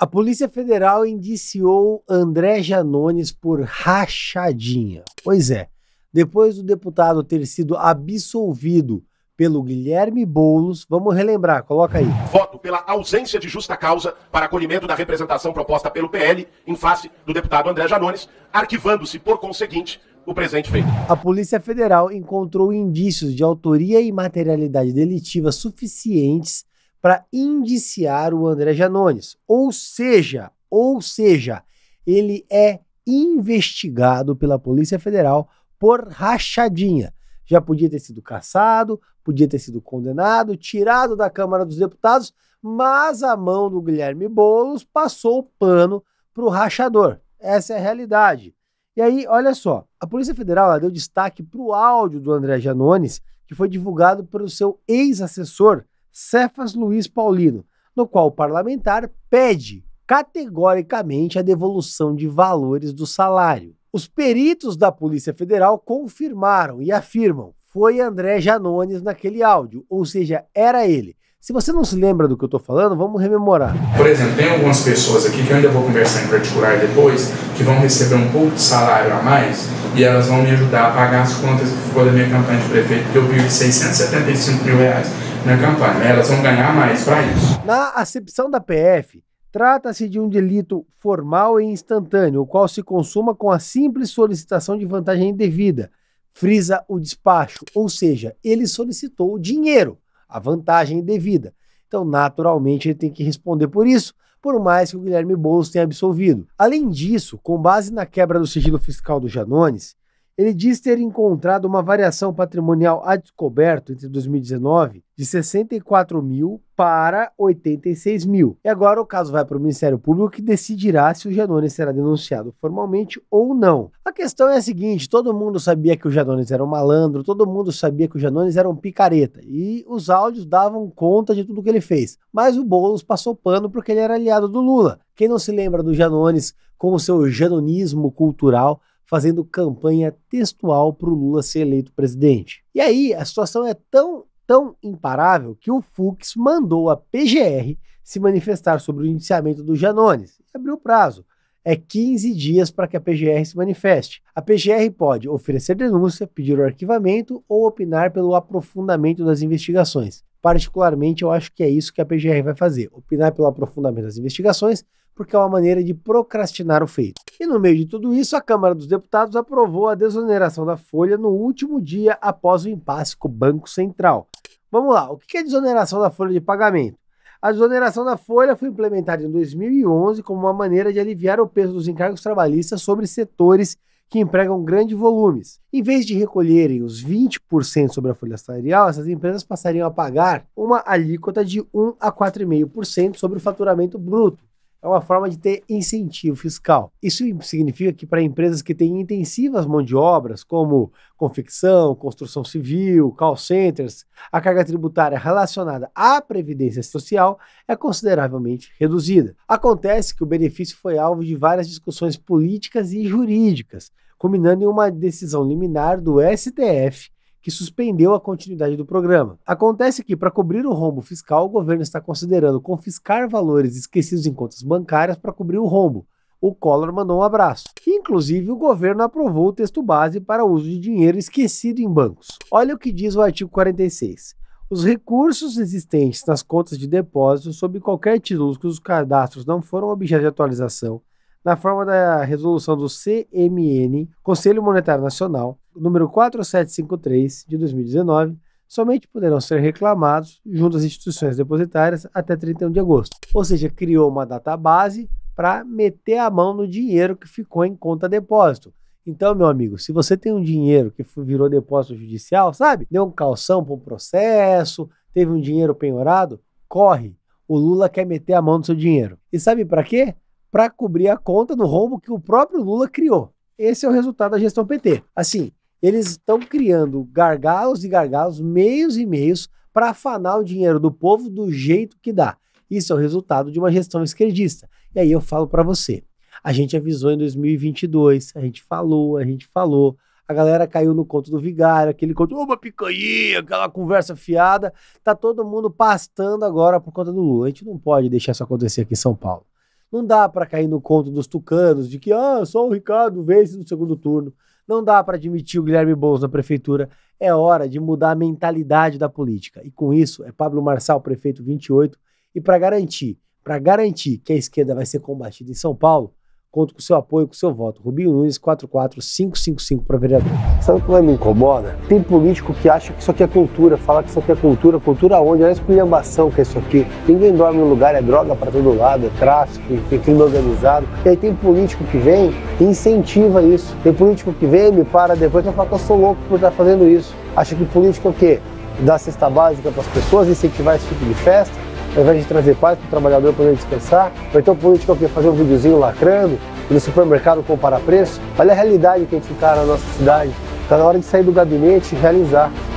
A Polícia Federal indiciou André Janones por rachadinha. Pois é, depois do deputado ter sido absolvido pelo Guilherme Boulos, vamos relembrar, coloca aí. Voto pela ausência de justa causa para acolhimento da representação proposta pelo PL em face do deputado André Janones, arquivando-se, por conseguinte, o presente feito. A Polícia Federal encontrou indícios de autoria e materialidade delitiva suficientes para indiciar o André Janones. Ou seja, ou seja, ele é investigado pela Polícia Federal por rachadinha. Já podia ter sido caçado, podia ter sido condenado, tirado da Câmara dos Deputados, mas a mão do Guilherme Boulos passou o pano para o rachador. Essa é a realidade. E aí, olha só, a Polícia Federal deu destaque para o áudio do André Janones, que foi divulgado pelo seu ex-assessor, Cefas Luiz Paulino, no qual o parlamentar pede categoricamente a devolução de valores do salário. Os peritos da Polícia Federal confirmaram e afirmam: foi André Janones naquele áudio, ou seja, era ele. Se você não se lembra do que eu estou falando, vamos rememorar. Por exemplo, tem algumas pessoas aqui que eu ainda vou conversar em particular depois, que vão receber um pouco de salário a mais e elas vão me ajudar a pagar as contas que ficou da minha campanha de prefeito, que eu pedi 675 mil reais na campanha. Elas vão ganhar mais para isso. Na acepção da PF, trata-se de um delito formal e instantâneo, o qual se consuma com a simples solicitação de vantagem indevida. Frisa o despacho, ou seja, ele solicitou o dinheiro, a vantagem indevida. Então, naturalmente, ele tem que responder por isso, por mais que o Guilherme Boulos tenha absolvido. Além disso, com base na quebra do sigilo fiscal do Janones, ele diz ter encontrado uma variação patrimonial a descoberto entre 2019 de 64 mil para 86 mil. E agora o caso vai para o Ministério Público que decidirá se o Janones será denunciado formalmente ou não. A questão é a seguinte: todo mundo sabia que o Janones era um malandro, todo mundo sabia que o Janones era um picareta e os áudios davam conta de tudo que ele fez. Mas o Boulos passou pano porque ele era aliado do Lula. Quem não se lembra do Janones com o seu janonismo cultural, fazendo campanha textual para o Lula ser eleito presidente. E aí a situação é tão, tão imparável que o Fux mandou a PGR se manifestar sobre o indiciamento do Janones. Abriu o prazo. É 15 dias para que a PGR se manifeste. A PGR pode oferecer denúncia, pedir o arquivamento ou opinar pelo aprofundamento das investigações. Particularmente, eu acho que é isso que a PGR vai fazer: opinar pelo aprofundamento das investigações, porque é uma maneira de procrastinar o feito. E no meio de tudo isso, a Câmara dos Deputados aprovou a desoneração da Folha no último dia após o impasse com o Banco Central. Vamos lá, o que é desoneração da folha de pagamento? A desoneração da folha foi implementada em 2011 como uma maneira de aliviar o peso dos encargos trabalhistas sobre setores que empregam grandes volumes. Em vez de recolherem os 20% sobre a folha salarial, essas empresas passariam a pagar uma alíquota de 1 a 4,5% sobre o faturamento bruto, é uma forma de ter incentivo fiscal. Isso significa que para empresas que têm intensivas mão de obras, como confecção, construção civil, call centers, a carga tributária relacionada à previdência social é consideravelmente reduzida. Acontece que o benefício foi alvo de várias discussões políticas e jurídicas, culminando em uma decisão liminar do STF que suspendeu a continuidade do programa. Acontece que, para cobrir o rombo fiscal, o governo está considerando confiscar valores esquecidos em contas bancárias para cobrir o rombo. O Collor mandou um abraço. Que, inclusive, o governo aprovou o texto base para o uso de dinheiro esquecido em bancos. Olha o que diz o artigo 46. Os recursos existentes nas contas de depósito, sob qualquer título cujos cadastros não foram objeto de atualização, na forma da resolução do CMN, Conselho Monetário Nacional, número 4753 de 2019 somente poderão ser reclamados junto às instituições depositárias até 31 de agosto. Ou seja, criou uma data base para meter a mão no dinheiro que ficou em conta depósito. Então, meu amigo, se você tem um dinheiro que virou depósito judicial, sabe? Deu um calção para um processo, teve um dinheiro penhorado, corre. O Lula quer meter a mão no seu dinheiro. E sabe para quê? Para cobrir a conta do rombo que o próprio Lula criou. Esse é o resultado da gestão PT. Assim, eles estão criando gargalos e gargalos, meios e meios, para afanar o dinheiro do povo do jeito que dá. Isso é o resultado de uma gestão esquerdista. E aí eu falo para você. A gente avisou em 2022, a gente falou, a gente falou. A galera caiu no conto do vigário, aquele conto, uma picanha, aquela conversa fiada. Tá todo mundo pastando agora por conta do Lula. A gente não pode deixar isso acontecer aqui em São Paulo. Não dá para cair no conto dos tucanos de que ah, só o Ricardo vence no segundo turno. Não dá para admitir o Guilherme Boulos na prefeitura. É hora de mudar a mentalidade da política. E com isso, é Pablo Marçal, prefeito 28. E para garantir, para garantir que a esquerda vai ser combatida em São Paulo, Conto com seu apoio, com seu voto. Rubinho Nunes, 44555 para vereador. Sabe o que mais me incomoda? Tem político que acha que isso aqui é cultura, fala que isso aqui é cultura. Cultura onde? Olha a esculhambação que é isso aqui. Ninguém dorme no lugar, é droga para todo lado, é tráfico, é crime organizado. E aí tem político que vem e incentiva isso. Tem político que vem, me para depois e fala que eu sou louco por estar tá fazendo isso. Acha que político é o quê? Dar cesta básica para as pessoas, incentivar esse tipo de festa? ao invés de trazer paz para o trabalhador poder descansar, ou então o político quer fazer um videozinho lacrando, no supermercado comparar preço. Olha a realidade que a gente está na nossa cidade. Está na hora de sair do gabinete e realizar.